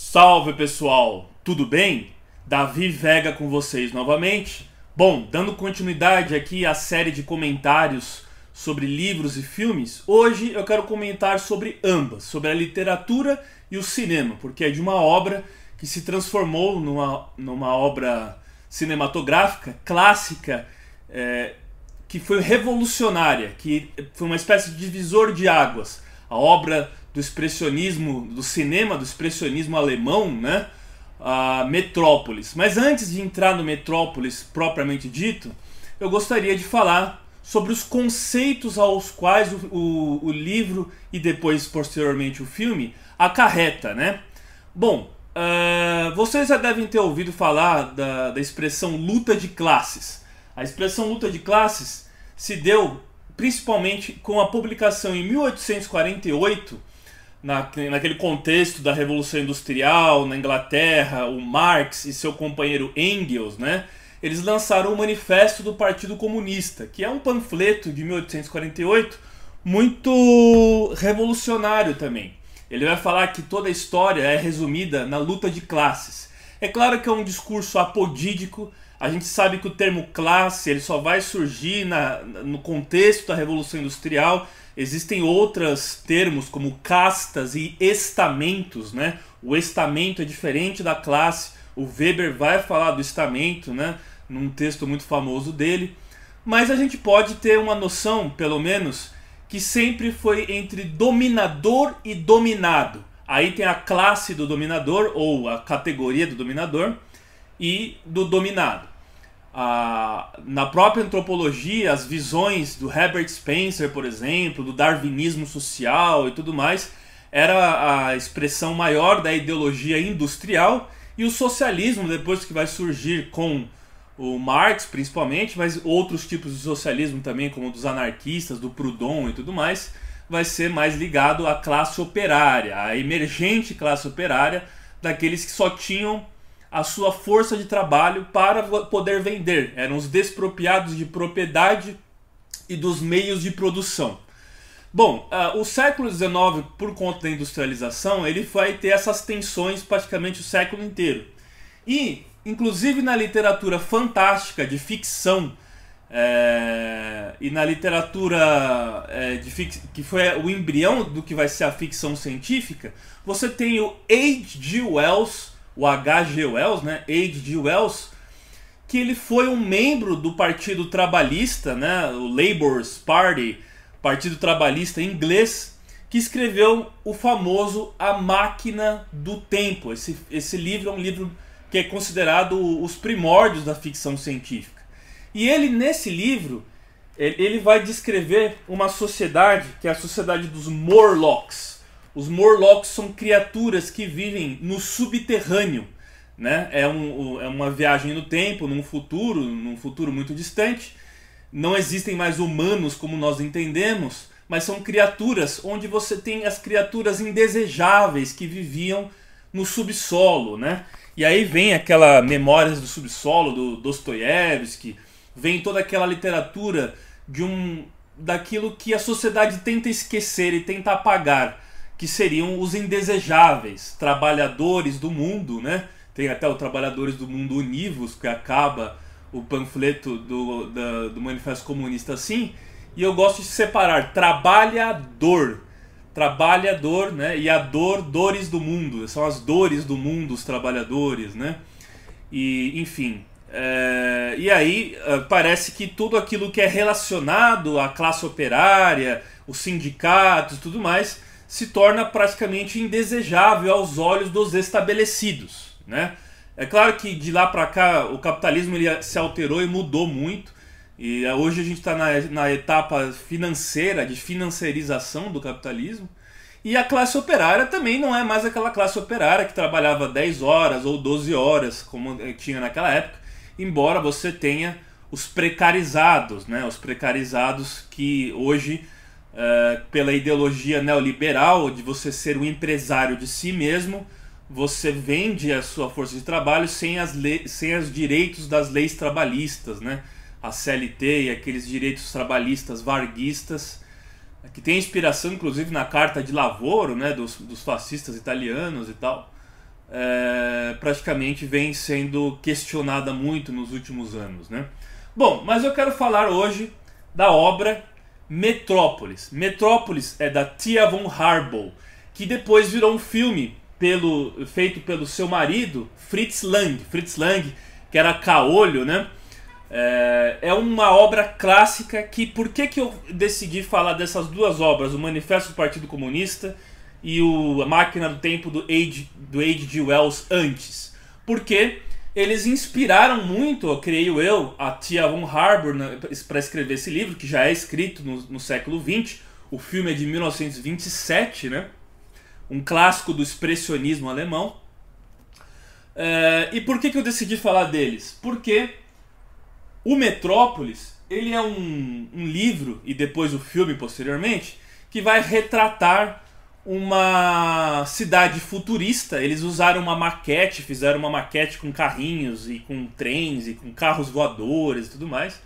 Salve pessoal, tudo bem? Davi Vega com vocês novamente. Bom, dando continuidade aqui à série de comentários sobre livros e filmes, hoje eu quero comentar sobre ambas, sobre a literatura e o cinema, porque é de uma obra que se transformou numa, numa obra cinematográfica clássica é, que foi revolucionária, que foi uma espécie de divisor de águas. A obra do expressionismo, do cinema do expressionismo alemão, né? A Metrópolis. Mas antes de entrar no Metrópolis propriamente dito, eu gostaria de falar sobre os conceitos aos quais o, o, o livro e depois posteriormente o filme acarreta, né? Bom, uh, vocês já devem ter ouvido falar da, da expressão luta de classes. A expressão luta de classes se deu principalmente com a publicação em 1848 na, naquele contexto da Revolução Industrial na Inglaterra, o Marx e seu companheiro Engels, né, eles lançaram o Manifesto do Partido Comunista, que é um panfleto de 1848 muito revolucionário também. Ele vai falar que toda a história é resumida na luta de classes. É claro que é um discurso apodídico, a gente sabe que o termo classe ele só vai surgir na, no contexto da Revolução Industrial Existem outros termos como castas e estamentos, né? O estamento é diferente da classe. O Weber vai falar do estamento, né? Num texto muito famoso dele. Mas a gente pode ter uma noção, pelo menos, que sempre foi entre dominador e dominado. Aí tem a classe do dominador ou a categoria do dominador e do dominado a, na própria antropologia, as visões do Herbert Spencer, por exemplo, do darwinismo social e tudo mais, era a expressão maior da ideologia industrial e o socialismo, depois que vai surgir com o Marx principalmente, mas outros tipos de socialismo também, como dos anarquistas, do Proudhon e tudo mais, vai ser mais ligado à classe operária, à emergente classe operária, daqueles que só tinham a sua força de trabalho para poder vender. Eram os despropriados de propriedade e dos meios de produção. Bom, uh, o século XIX, por conta da industrialização, ele vai ter essas tensões praticamente o século inteiro. E, inclusive na literatura fantástica de ficção, é, e na literatura é, fic, que foi o embrião do que vai ser a ficção científica, você tem o H.G. Wells o H.G. Wells, né, H.G. Wells, que ele foi um membro do Partido Trabalhista, né, o Labour's Party, Partido Trabalhista inglês, que escreveu o famoso A Máquina do Tempo. Esse, esse livro é um livro que é considerado os primórdios da ficção científica. E ele, nesse livro, ele vai descrever uma sociedade que é a sociedade dos Morlocks. Os Morlocks são criaturas que vivem no subterrâneo. Né? É, um, é uma viagem no tempo, num futuro, num futuro muito distante. Não existem mais humanos como nós entendemos, mas são criaturas onde você tem as criaturas indesejáveis que viviam no subsolo, né? E aí vem aquela Memórias do Subsolo do Dostoiévski, vem toda aquela literatura de um daquilo que a sociedade tenta esquecer e tenta apagar, que seriam os indesejáveis, trabalhadores do mundo, né? Tem até o Trabalhadores do Mundo Univos, que acaba o panfleto do, da, do Manifesto Comunista assim. E eu gosto de separar trabalhador, trabalhador, né? E a dor, dores do mundo. São as dores do mundo, os trabalhadores, né? E, enfim. É, e aí é, parece que tudo aquilo que é relacionado à classe operária, os sindicatos, tudo mais, se torna praticamente indesejável aos olhos dos estabelecidos, né? É claro que de lá para cá o capitalismo ele se alterou e mudou muito. E hoje a gente está na, na etapa financeira, de financiarização do capitalismo. E a classe operária também não é mais aquela classe operária que trabalhava 10 horas ou 12 horas, como eh, tinha naquela época, embora você tenha os precarizados, né? Os precarizados que hoje eh, pela ideologia neoliberal de você ser um empresário de si mesmo, você vende a sua força de trabalho sem, as sem os direitos das leis trabalhistas, né? A CLT e aqueles direitos trabalhistas varguistas, que tem inspiração inclusive na carta de Lavoro, né? Dos, dos fascistas italianos e tal, é, praticamente vem sendo questionada muito nos últimos anos, né? Bom, mas eu quero falar hoje da obra Metrópolis. Metrópolis é da Tia Von Harbaugh, que depois virou um filme pelo, feito pelo seu marido, Fritz Lang. Fritz Lang, que era caolho, né? É, é uma obra clássica que... Por que, que eu decidi falar dessas duas obras, o Manifesto do Partido Comunista e o, a Máquina do Tempo do Age, do de Wells antes? Porque eles inspiraram muito, eu creio eu, a Tia Von Harbour né, para escrever esse livro, que já é escrito no, no século XX. O filme é de 1927, né? Um clássico do expressionismo alemão. É, e por que, que eu decidi falar deles? Porque o Metrópolis ele é um, um livro, e depois o filme posteriormente, que vai retratar uma cidade futurista. Eles usaram uma maquete, fizeram uma maquete com carrinhos e com trens e com carros voadores e tudo mais.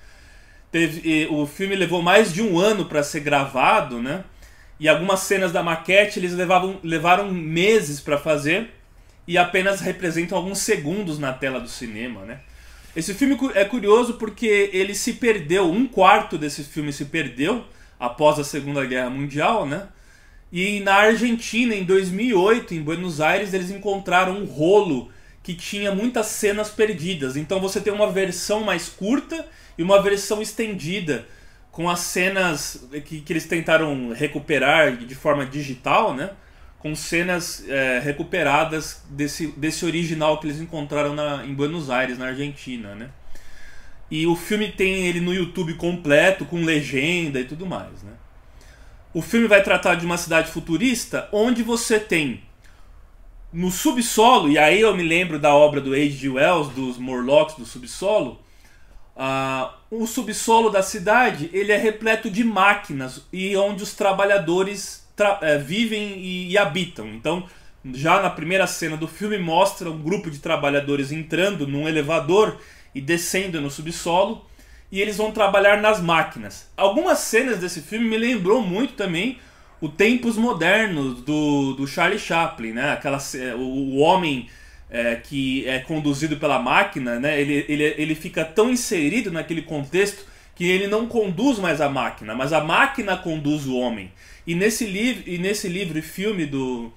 Teve, e, o filme levou mais de um ano para ser gravado, né? E algumas cenas da maquete eles levavam, levaram meses para fazer e apenas representam alguns segundos na tela do cinema, né? Esse filme é curioso porque ele se perdeu, um quarto desse filme se perdeu após a Segunda Guerra Mundial, né? E na Argentina, em 2008, em Buenos Aires, eles encontraram um rolo que tinha muitas cenas perdidas. Então você tem uma versão mais curta e uma versão estendida com as cenas que, que eles tentaram recuperar de forma digital, né? Com cenas é, recuperadas desse, desse original que eles encontraram na, em Buenos Aires, na Argentina, né? E o filme tem ele no YouTube completo, com legenda e tudo mais, né? O filme vai tratar de uma cidade futurista onde você tem no subsolo, e aí eu me lembro da obra do H.G. Wells, dos Morlocks do subsolo, uh, o subsolo da cidade ele é repleto de máquinas e onde os trabalhadores tra é, vivem e, e habitam. Então, já na primeira cena do filme, mostra um grupo de trabalhadores entrando num elevador e descendo no subsolo e eles vão trabalhar nas máquinas. Algumas cenas desse filme me lembrou muito também o Tempos Modernos do, do Charlie Chaplin, né? Aquela, o, o homem é, que é conduzido pela máquina, né? Ele, ele, ele fica tão inserido naquele contexto que ele não conduz mais a máquina, mas a máquina conduz o homem. E nesse, liv e nesse livro e filme do,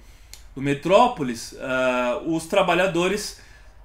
do Metrópolis, uh, os trabalhadores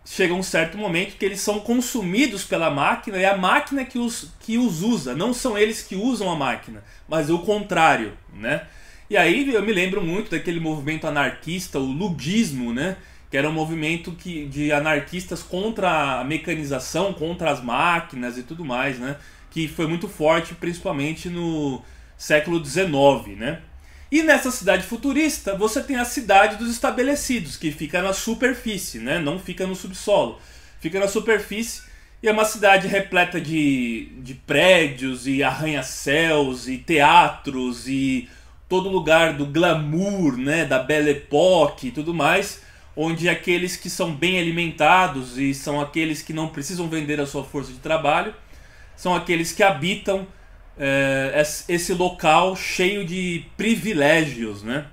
chega um certo momento que eles são consumidos pela máquina e é a máquina que os, que os usa, não são eles que usam a máquina, mas o contrário, né? E aí eu me lembro muito daquele movimento anarquista, o ludismo, né? Que era um movimento que, de anarquistas contra a mecanização, contra as máquinas e tudo mais, né? Que foi muito forte, principalmente no século XIX, né? E nessa cidade futurista, você tem a cidade dos estabelecidos, que fica na superfície, né? não fica no subsolo. Fica na superfície e é uma cidade repleta de, de prédios e arranha-céus e teatros e todo lugar do glamour, né? da Belle Époque e tudo mais, onde aqueles que são bem alimentados e são aqueles que não precisam vender a sua força de trabalho, são aqueles que habitam é, esse local cheio de privilégios, né?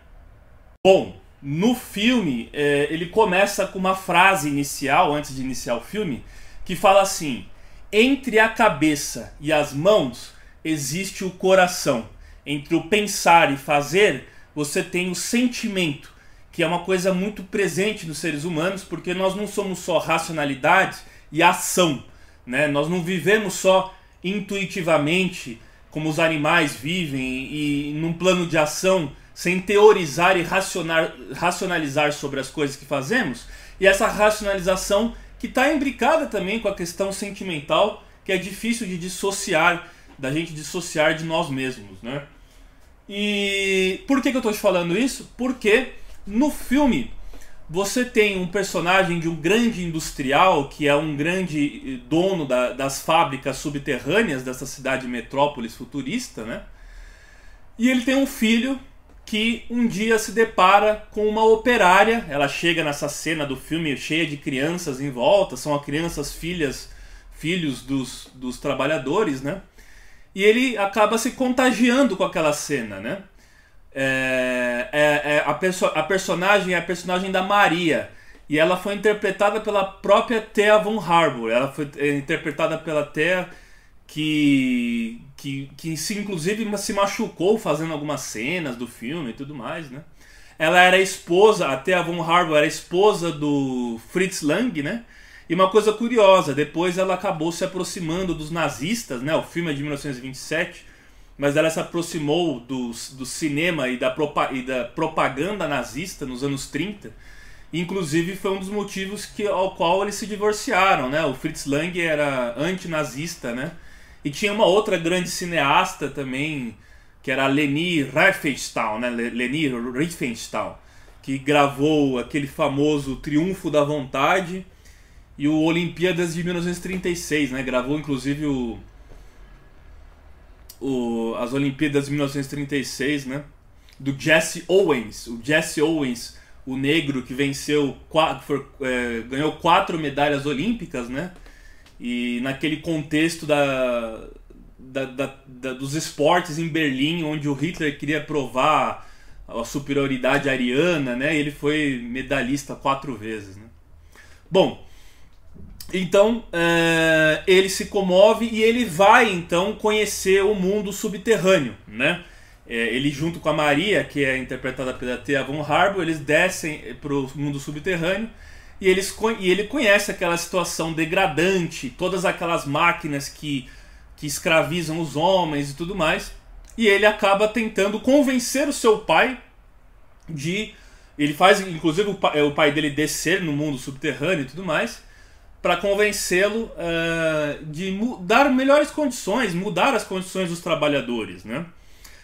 Bom, no filme é, ele começa com uma frase inicial antes de iniciar o filme que fala assim: entre a cabeça e as mãos existe o coração. Entre o pensar e fazer você tem o sentimento, que é uma coisa muito presente nos seres humanos, porque nós não somos só racionalidade e ação, né? Nós não vivemos só intuitivamente como os animais vivem e num plano de ação sem teorizar e racionar, racionalizar sobre as coisas que fazemos, e essa racionalização que está imbricada também com a questão sentimental, que é difícil de dissociar, da gente dissociar de nós mesmos. Né? E por que, que eu estou te falando isso? Porque no filme você tem um personagem de um grande industrial, que é um grande eh, dono da, das fábricas subterrâneas dessa cidade metrópolis futurista, né? E ele tem um filho que um dia se depara com uma operária. Ela chega nessa cena do filme cheia de crianças em volta, são as crianças filhas, filhos dos, dos trabalhadores, né? E ele acaba se contagiando com aquela cena, né? É, é, é a, perso a personagem é a personagem da Maria. E ela foi interpretada pela própria Thea Von Harbour. Ela foi é, interpretada pela Thea que, que, que se, inclusive se machucou fazendo algumas cenas do filme e tudo mais, né? Ela era esposa, a Thea Von Harbour era esposa do Fritz Lang, né? E uma coisa curiosa, depois ela acabou se aproximando dos nazistas, né? O filme é de 1927 mas ela se aproximou do, do cinema e da, e da propaganda nazista nos anos 30. Inclusive foi um dos motivos que, ao qual eles se divorciaram, né? O Fritz Lang era antinazista, né? E tinha uma outra grande cineasta também, que era a Leni Riefenstahl, né? Leni Riefenstahl, que gravou aquele famoso Triunfo da Vontade e o Olimpíadas de 1936, né? Gravou inclusive o o, as Olimpíadas de 1936, né? Do Jesse Owens. O Jesse Owens, o negro que venceu, é, ganhou quatro medalhas olímpicas, né? E naquele contexto da, da, da, da, dos esportes em Berlim, onde o Hitler queria provar a superioridade ariana, né? E ele foi medalhista quatro vezes, né? Bom, então uh, ele se comove e ele vai então conhecer o mundo subterrâneo, né? É, ele junto com a Maria, que é interpretada pela Thea Von Harbour, eles descem eh, para o mundo subterrâneo e, eles, e ele conhece aquela situação degradante, todas aquelas máquinas que, que escravizam os homens e tudo mais. E ele acaba tentando convencer o seu pai de. Ele faz, inclusive, o pai, é, o pai dele descer no mundo subterrâneo e tudo mais para convencê-lo uh, de dar melhores condições, mudar as condições dos trabalhadores. Né?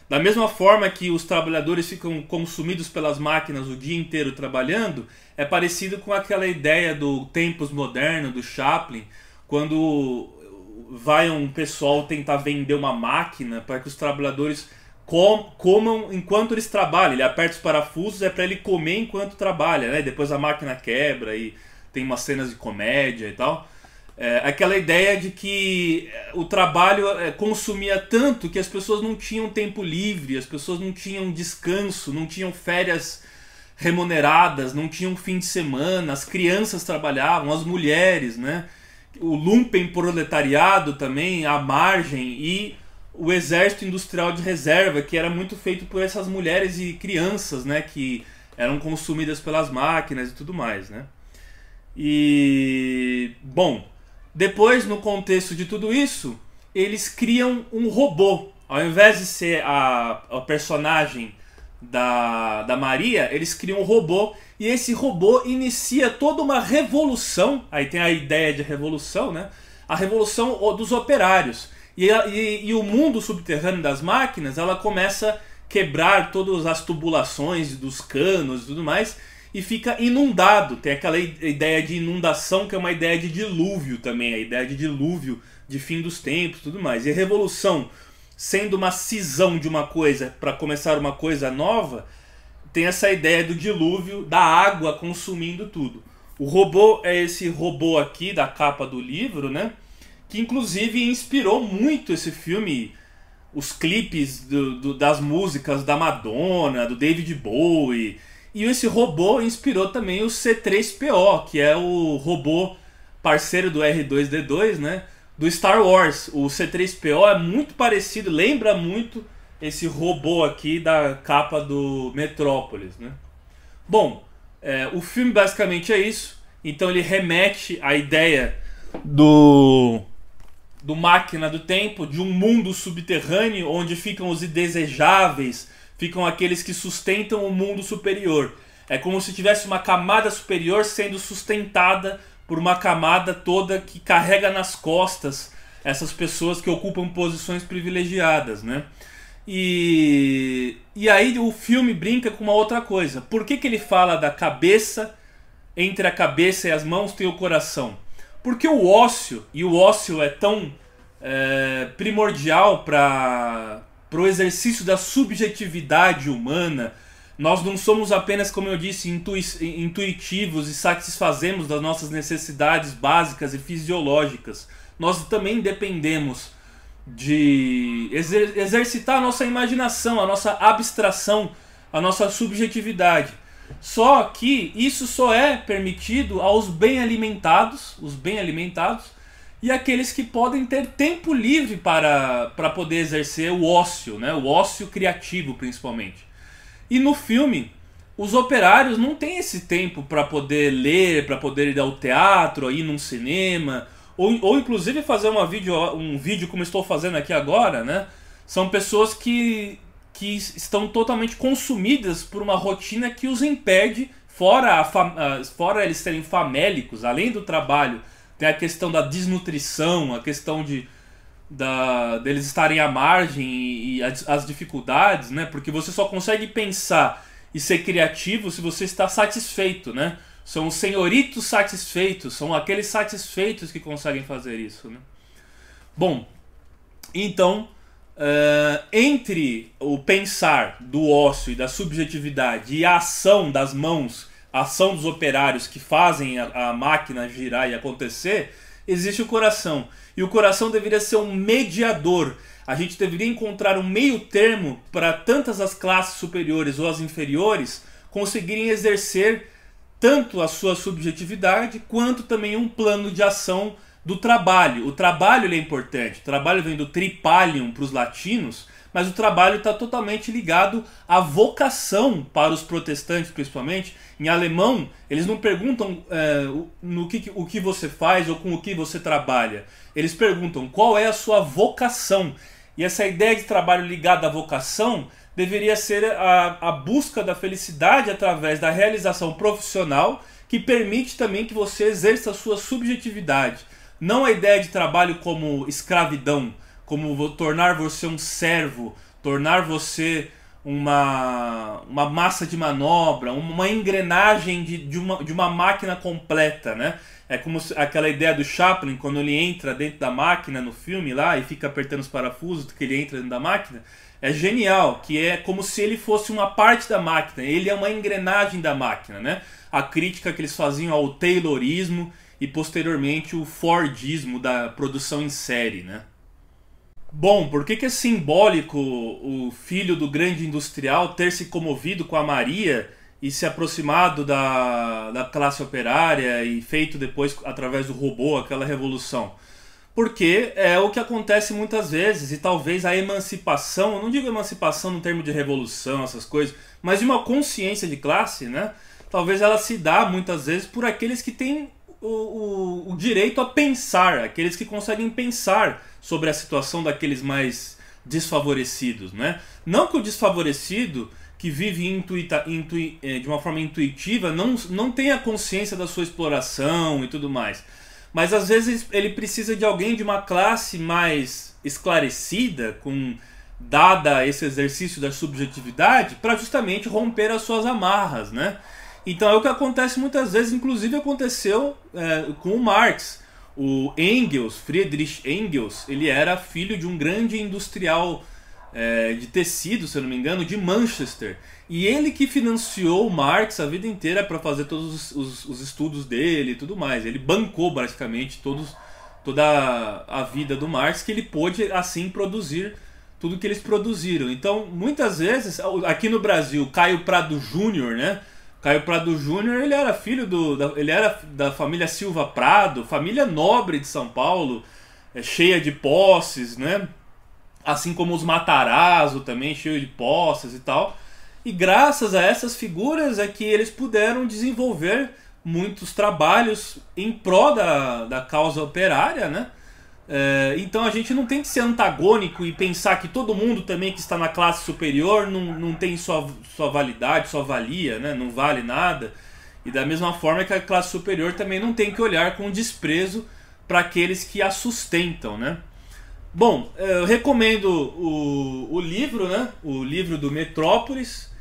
Da mesma forma que os trabalhadores ficam consumidos pelas máquinas o dia inteiro trabalhando, é parecido com aquela ideia do tempos moderno, do Chaplin, quando vai um pessoal tentar vender uma máquina para que os trabalhadores com, comam enquanto eles trabalham. Ele aperta os parafusos, é para ele comer enquanto trabalha, né? depois a máquina quebra e tem umas cenas de comédia e tal. É, aquela ideia de que é, o trabalho é, consumia tanto que as pessoas não tinham tempo livre, as pessoas não tinham descanso, não tinham férias remuneradas, não tinham fim de semana, as crianças trabalhavam, as mulheres, né? o lumpen proletariado também, à margem, e o exército industrial de reserva, que era muito feito por essas mulheres e crianças né? que eram consumidas pelas máquinas e tudo mais. Né? E bom, depois no contexto de tudo isso, eles criam um robô. Ao invés de ser a, a personagem da, da Maria, eles criam um robô e esse robô inicia toda uma revolução. Aí tem a ideia de revolução, né? A revolução dos operários. E, e, e o mundo subterrâneo das máquinas ela começa a quebrar todas as tubulações dos canos e tudo mais e fica inundado. Tem aquela ideia de inundação que é uma ideia de dilúvio também, a ideia de dilúvio de fim dos tempos, tudo mais. E a revolução sendo uma cisão de uma coisa para começar uma coisa nova, tem essa ideia do dilúvio, da água consumindo tudo. O robô é esse robô aqui da capa do livro, né? Que inclusive inspirou muito esse filme, os clipes do, do, das músicas da Madonna, do David Bowie e esse robô inspirou também o C3PO, que é o robô parceiro do R2D2, né? Do Star Wars. O C3PO é muito parecido, lembra muito esse robô aqui da capa do Metrópolis, né? Bom, é, o filme basicamente é isso. Então ele remete à ideia do do máquina do tempo, de um mundo subterrâneo onde ficam os indesejáveis, ficam aqueles que sustentam o mundo superior. É como se tivesse uma camada superior sendo sustentada por uma camada toda que carrega nas costas essas pessoas que ocupam posições privilegiadas, né? E, e aí o filme brinca com uma outra coisa. Por que, que ele fala da cabeça, entre a cabeça e as mãos tem o coração? Porque o ócio, e o ócio é tão é, primordial para para o exercício da subjetividade humana. Nós não somos apenas, como eu disse, intui intuitivos e satisfazemos das nossas necessidades básicas e fisiológicas. Nós também dependemos de exer exercitar a nossa imaginação, a nossa abstração, a nossa subjetividade. Só que isso só é permitido aos bem alimentados, os bem alimentados, e aqueles que podem ter tempo livre para, para poder exercer o ócio, né? o ócio criativo principalmente. E no filme, os operários não têm esse tempo para poder ler, para poder ir ao teatro, ir num cinema, ou, ou inclusive fazer uma vídeo, um vídeo como estou fazendo aqui agora, né? São pessoas que, que estão totalmente consumidas por uma rotina que os impede, fora, a, fora eles serem famélicos, além do trabalho né, a questão da desnutrição, a questão de da, deles estarem à margem e, e as, as, dificuldades, né? Porque você só consegue pensar e ser criativo se você está satisfeito, né? São os senhoritos satisfeitos, são aqueles satisfeitos que conseguem fazer isso, né? Bom, então, uh, entre o pensar do ócio e da subjetividade e a ação das mãos a ação dos operários que fazem a, a máquina girar e acontecer, existe o coração. E o coração deveria ser um mediador. A gente deveria encontrar um meio termo para tantas as classes superiores ou as inferiores conseguirem exercer tanto a sua subjetividade quanto também um plano de ação do trabalho. O trabalho é importante. O trabalho vem do tripalium para os latinos, mas o trabalho está totalmente ligado à vocação para os protestantes, principalmente. Em alemão, eles não perguntam é, no que, o que você faz ou com o que você trabalha. Eles perguntam qual é a sua vocação. E essa ideia de trabalho ligado à vocação deveria ser a, a busca da felicidade através da realização profissional que permite também que você exerça a sua subjetividade. Não a ideia de trabalho como escravidão, como tornar você um servo, tornar você uma, uma massa de manobra, uma engrenagem de, de, uma, de uma máquina completa, né? É como aquela ideia do Chaplin, quando ele entra dentro da máquina no filme lá e fica apertando os parafusos que ele entra dentro da máquina. É genial, que é como se ele fosse uma parte da máquina, ele é uma engrenagem da máquina, né? A crítica que eles faziam ao Taylorismo e posteriormente o Fordismo da produção em série, né? Bom, por que, que é simbólico o filho do grande industrial ter se comovido com a Maria e se aproximado da, da classe operária e feito depois, através do robô, aquela revolução? Porque é o que acontece muitas vezes e talvez a emancipação, não digo emancipação no termo de revolução, essas coisas, mas de uma consciência de classe, né? Talvez ela se dá muitas vezes por aqueles que têm o, o, o direito a pensar, aqueles que conseguem pensar sobre a situação daqueles mais desfavorecidos. Né? Não que o desfavorecido que vive intuita, eh, de uma forma intuitiva não, não tenha consciência da sua exploração e tudo mais. Mas às vezes ele precisa de alguém de uma classe mais esclarecida, com dada esse exercício da subjetividade, para justamente romper as suas amarras. Né? Então é o que acontece muitas vezes, inclusive aconteceu é, com o Marx o Engels, Friedrich Engels, ele era filho de um grande industrial é, de tecido, se eu não me engano, de Manchester. E ele que financiou Marx a vida inteira para fazer todos os, os, os, estudos dele e tudo mais. Ele bancou praticamente todos, toda a vida do Marx, que ele pôde assim produzir tudo que eles produziram. Então, muitas vezes, aqui no Brasil, Caio Prado Júnior, né? Caio Prado Júnior, ele era filho do. Da, ele era da família Silva Prado, família nobre de São Paulo, é, cheia de posses, né? Assim como os Matarazzo também, cheio de posses e tal. E graças a essas figuras é que eles puderam desenvolver muitos trabalhos em pró da, da causa operária, né? É, então a gente não tem que ser antagônico e pensar que todo mundo também que está na classe superior não, não tem sua, sua validade, sua valia, né? não vale nada. E da mesma forma que a classe superior também não tem que olhar com desprezo para aqueles que a sustentam. Né? Bom, é, eu recomendo o, o livro, né? o livro do Metrópolis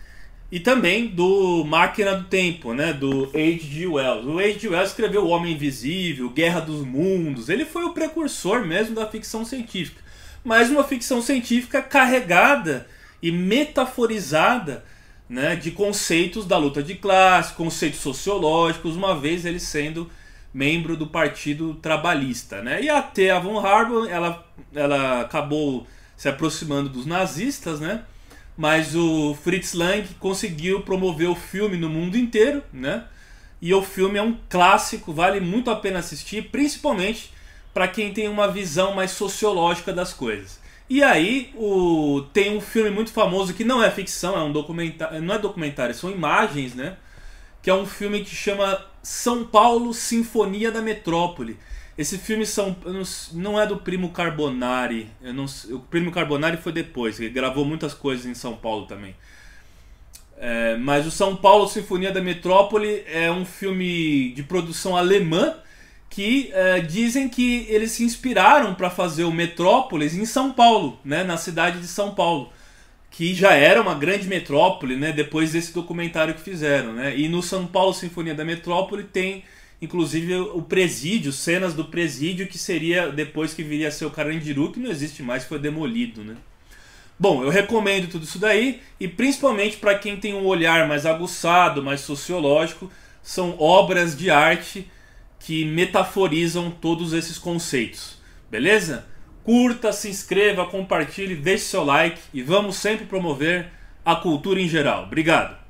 e também do Máquina do Tempo, né, do H.G. Wells. O H.G. Wells escreveu O Homem Invisível, Guerra dos Mundos, ele foi o precursor mesmo da ficção científica, mas uma ficção científica carregada e metaforizada né, de conceitos da luta de classe, conceitos sociológicos, uma vez ele sendo membro do Partido Trabalhista. Né? E a von Harbour, ela, ela acabou se aproximando dos nazistas, né? Mas o Fritz Lang conseguiu promover o filme no mundo inteiro, né? E o filme é um clássico, vale muito a pena assistir, principalmente para quem tem uma visão mais sociológica das coisas. E aí o, tem um filme muito famoso que não é ficção, é um documentário, não é documentário, são imagens, né? Que é um filme que chama São Paulo Sinfonia da Metrópole, esse filme são, não, é do Primo Carbonari. Não, o Primo Carbonari foi depois, ele gravou muitas coisas em São Paulo também. É, mas o São Paulo Sinfonia da Metrópole é um filme de produção alemã que é, dizem que eles se inspiraram para fazer o Metrópolis em São Paulo, né, na cidade de São Paulo, que já era uma grande metrópole, né, depois desse documentário que fizeram, né. E no São Paulo Sinfonia da Metrópole tem inclusive o presídio, cenas do presídio que seria depois que viria a ser o Carandiru, que não existe mais, foi demolido, né? Bom, eu recomendo tudo isso daí e principalmente para quem tem um olhar mais aguçado, mais sociológico, são obras de arte que metaforizam todos esses conceitos. Beleza? Curta, se inscreva, compartilhe, deixe seu like e vamos sempre promover a cultura em geral. Obrigado.